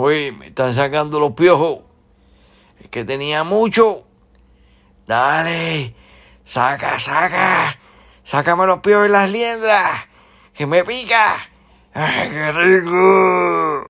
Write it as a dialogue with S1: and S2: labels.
S1: Uy, me están sacando los piojos. Es que tenía mucho. Dale, saca, saca. Sácame los piojos y las liendras. Que me pica. ¡Ay, qué rico!